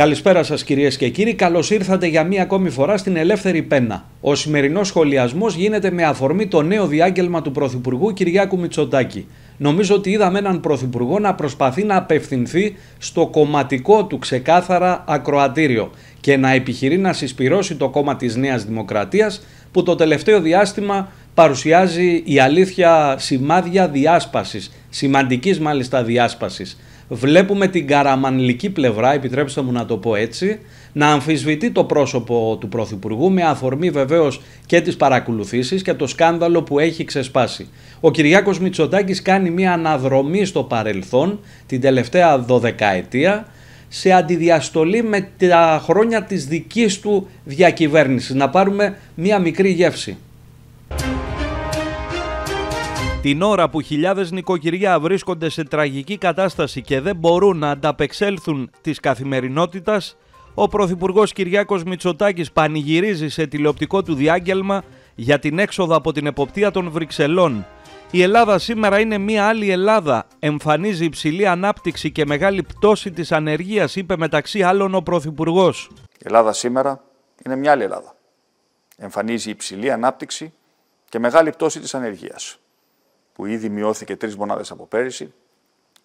Καλησπέρα σας κυρίες και κύριοι, καλώς ήρθατε για μία ακόμη φορά στην Ελεύθερη Πένα. Ο σημερινός σχολιασμός γίνεται με αφορμή το νέο διάγγελμα του Πρωθυπουργού Κυριάκου Μητσοτάκη. Νομίζω ότι είδαμε έναν Πρωθυπουργό να προσπαθεί να απευθυνθεί στο κομματικό του ξεκάθαρα ακροατήριο και να επιχειρεί να συσπυρώσει το κόμμα της Νέας Δημοκρατίας που το τελευταίο διάστημα παρουσιάζει η αλήθεια σημάδια διάσπασης, σημαντικής μάλιστα διάσπασης βλέπουμε την καραμανλική πλευρά, επιτρέψτε μου να το πω έτσι, να αμφισβητεί το πρόσωπο του Πρωθυπουργού με αφορμή βεβαίως και τις παρακολουθήσεις και το σκάνδαλο που έχει ξεσπάσει. Ο Κυριάκος Μητσοτάκης κάνει μια αναδρομή στο παρελθόν την τελευταία 12 σε αντιδιαστολή με τα χρόνια της δικής του διακυβέρνησης, Να πάρουμε μια μικρή γεύση. Την ώρα που χιλιάδες νοικοκυριά βρίσκονται σε τραγική κατάσταση και δεν μπορούν να ανταπεξέλθουν της καθημερινότητας, ο Πρωθυπουργός Κυριάκος Μητσοτάκης πανηγυρίζει σε τηλεοπτικό του διάγγελμα για την έξοδο από την εποπτεία των Βρυξελών. Η Ελλάδα σήμερα είναι μία άλλη Ελλάδα. Εμφανίζει υψηλή ανάπτυξη και μεγάλη πτώση της ανεργίας, είπε μεταξύ άλλων ο Πρωθυπουργός. Η Ελλάδα σήμερα είναι μια άλλη Ελλάδα. Εμφανίζει υψηλή ανάπτυξη και μεγάλη πτώση της ανεργίας που ήδη μειώθηκε τρεις μονάδες από πέρυσι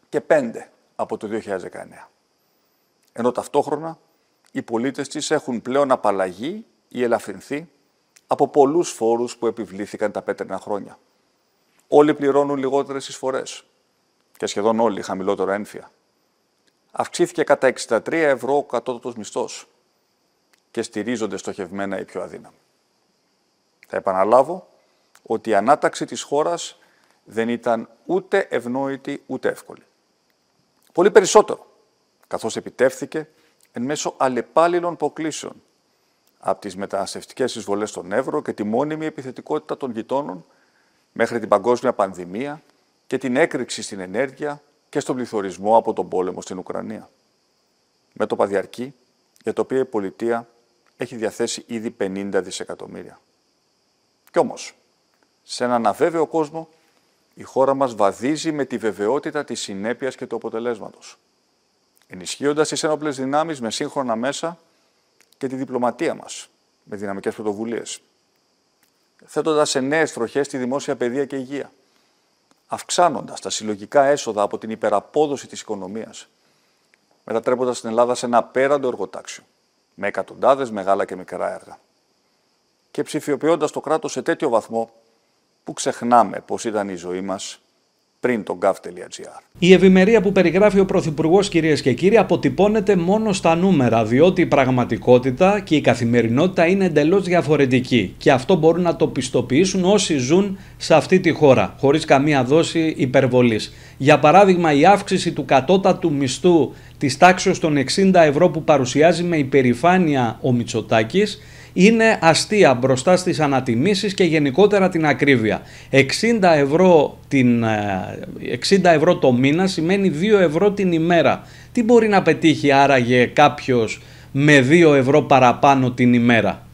και πέντε από το 2019. Ενώ ταυτόχρονα οι πολίτες της έχουν πλέον απαλλαγεί ή ελαφρυνθεί από πολλούς φόρους που επιβλήθηκαν τα πέτρινα χρόνια. Όλοι πληρώνουν λιγότερες εισφορές και σχεδόν όλοι χαμηλότερα ένφια. Αυξήθηκε κατά 63 ευρώ ο κατώτατος μισθός και στηρίζονται στοχευμένα οι πιο αδύναμοι. Θα επαναλάβω ότι η ανάταξη της χώρας δεν ήταν ούτε ευνόητη ούτε εύκολη. Πολύ περισσότερο, καθώς επιτεύθηκε εν μέσω αλλεπάλληλων αποκλήσεων από τις μεταναστευτικές εισβολές στον Εύρο και τη μόνιμη επιθετικότητα των γειτόνων μέχρι την παγκόσμια πανδημία και την έκρηξη στην ενέργεια και στον πληθωρισμό από τον πόλεμο στην Ουκρανία. Με το παδιαρκή, για το οποίο η πολιτεία έχει διαθέσει ήδη 50 δισεκατομμύρια. Κι όμως, σε έναν αβέβαιο κόσμο, η χώρα μας βαδίζει με τη βεβαιότητα της συνέπειας και του αποτελέσματος, ενισχύοντας τις ένοπλες δυνάμεις με σύγχρονα μέσα και τη διπλωματία μας με δυναμικές πρωτοβουλίες, θέτοντας σε νέες τροχές τη δημόσια παιδεία και υγεία, αυξάνοντας τα συλλογικά έσοδα από την υπεραπόδοση της οικονομίας, μετατρέποντας την Ελλάδα σε ένα απέραντο εργοτάξιο, με εκατοντάδες μεγάλα και μικρά έργα και ψηφιοποιώντας το κράτος σε τέτοιο βαθμό που ξεχνάμε πώς ήταν η ζωή μας πριν τον gov.gr. Η ευημερία που περιγράφει ο Πρωθυπουργός, κυρίες και κύριοι, αποτυπώνεται μόνο στα νούμερα, διότι η πραγματικότητα και η καθημερινότητα είναι εντελώς διαφορετική. Και αυτό μπορούν να το πιστοποιήσουν όσοι ζουν σε αυτή τη χώρα, χωρίς καμία δόση υπερβολής. Για παράδειγμα, η αύξηση του κατώτατου μισθού της τάξεω των 60 ευρώ που παρουσιάζει με υπερηφάνεια ο Μητσοτάκης είναι αστεία μπροστά στις ανατιμήσεις και γενικότερα την ακρίβεια. 60 ευρώ, την, 60 ε, το μήνα σημαίνει 2 ευρώ την ημέρα. Τι μπορεί να πετύχει άραγε κάποιος με 2 ευρώ παραπάνω την ημέρα.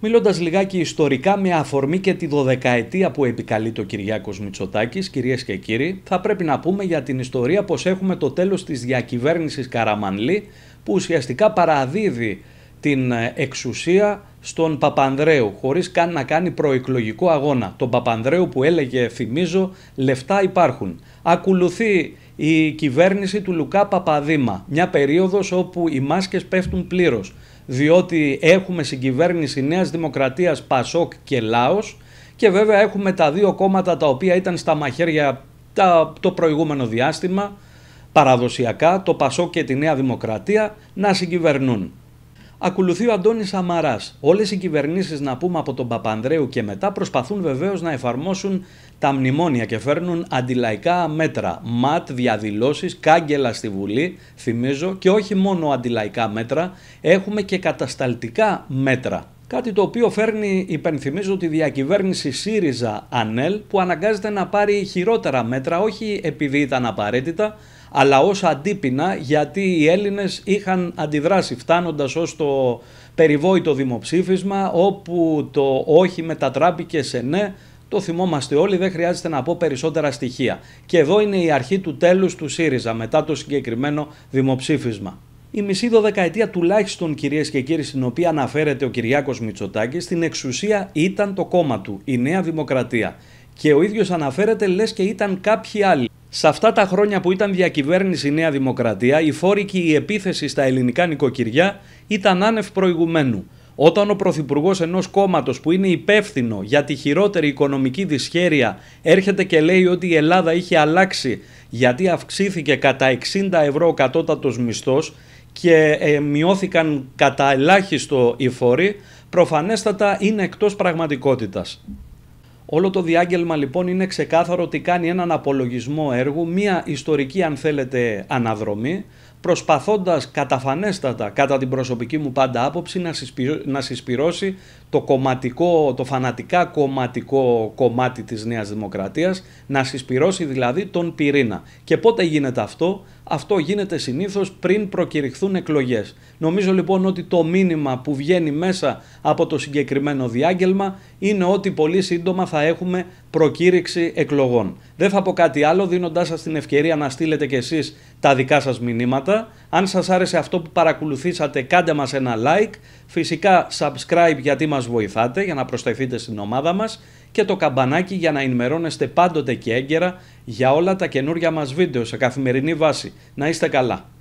Μιλώντας λιγάκι ιστορικά, με αφορμή και τη δωδεκαετία που επικαλείται ο Κυριάκος Μητσοτάκης, κυρίες και κύριοι, θα πρέπει να πούμε για την ιστορία πως έχουμε το τέλος της διακυβέρνησης Καραμανλή, που ουσιαστικά παραδίδει την ε, εξουσία στον Παπανδρέου, χωρίς καν να κάνει προεκλογικό αγώνα. Τον Παπανδρέου που έλεγε, θυμίζω, λεφτά υπάρχουν. Ακολουθεί η κυβέρνηση του Λουκά Παπαδήμα, μια περίοδος όπου οι μάσκες πέφτουν πλήρως, διότι έχουμε συγκυβέρνηση Νέας Δημοκρατίας, Πασόκ και Λάος και βέβαια έχουμε τα δύο κόμματα τα οποία ήταν στα μαχαίρια το προηγούμενο διάστημα, παραδοσιακά, το Πασόκ και τη Νέα Δημοκρατία, να συγκυβερνούν ακολουθεί ο Αντώνης Σαμαράς. Όλες οι κυβερνήσεις, να πούμε από τον Παπανδρέου και μετά, προσπαθούν βεβαίως να εφαρμόσουν τα μνημόνια και φέρνουν αντιλαϊκά μέτρα. ΜΑΤ, διαδηλώσεις, κάγκελα στη Βουλή, θυμίζω, και όχι μόνο αντιλαϊκά μέτρα, έχουμε και κατασταλτικά μέτρα. Κάτι το οποίο φέρνει, υπενθυμίζω, τη διακυβέρνηση ΣΥΡΙΖΑ-ΑΝΕΛ που αναγκάζεται να πάρει χειρότερα μέτρα όχι επειδή ήταν απαραίτητα, αλλά ως αντίπεινα γιατί οι Έλληνες είχαν αντιδράσει φτάνοντας ως το περιβόητο δημοψήφισμα όπου το όχι μετατράπηκε σε ναι το θυμόμαστε όλοι, δεν χρειάζεται να πω περισσότερα στοιχεία. Και εδώ είναι η αρχή του τέλους του ΣΥΡΙΖΑ μετά το συγκεκριμένο δημοψήφισμα. Η μισή δωδεκαετία τουλάχιστον κυρίες και κύριοι στην οποία αναφέρεται ο Κυριάκος Μητσοτάκης στην εξουσία ήταν το κόμμα του, η Νέα Δημοκρατία. Και ο ίδιος αναφέρεται λες και ήταν κάποιοι άλλοι. Σε αυτά τα χρόνια που ήταν διακυβέρνηση Νέα Δημοκρατία, η φόρη και η επίθεση στα ελληνικά νοικοκυριά ήταν άνευ προηγουμένου. Όταν ο πρωθυπουργός ενός κόμματος που είναι υπεύθυνο για τη χειρότερη οικονομική δυσχέρεια έρχεται και λέει ότι η Ελλάδα είχε αλλάξει γιατί αυξήθηκε κατά 60 ευρώ ο κατώτατος μισθός και ε, μειώθηκαν κατά ελάχιστο οι φόροι, προφανέστατα είναι εκτός πραγματικότητας. Όλο το διάγγελμα λοιπόν είναι ξεκάθαρο ότι κάνει έναν απολογισμό έργου, μία ιστορική αν θέλετε αναδρομή, προσπαθώντας καταφανέστατα, κατά την προσωπική μου πάντα άποψη, να, να συσπυρώσει το, κομματικό, το φανατικά κομματικό κομμάτι της Νέας Δημοκρατίας, να συσπυρώσει δηλαδή τον πυρήνα. Και πότε γίνεται αυτό, αυτό γίνεται συνήθως πριν προκηρυχθούν εκλογές. Νομίζω λοιπόν ότι το μήνυμα που βγαίνει μέσα από το συγκεκριμένο διάγγελμα είναι ότι πολύ σύντομα θα έχουμε προκήρυξη εκλογών. Δεν θα πω κάτι άλλο δίνοντάς σας την ευκαιρία να στείλετε και εσείς τα δικά σας μηνύματα. Αν σας άρεσε αυτό που παρακολουθήσατε κάντε μας ένα like, φυσικά subscribe γιατί μας βοηθάτε για να προσθεθείτε στην ομάδα μας και το καμπανάκι για να ενημερώνεστε πάντοτε και έγκαιρα για όλα τα καινούργια μας βίντεο σε καθημερινή βάση. Να είστε καλά!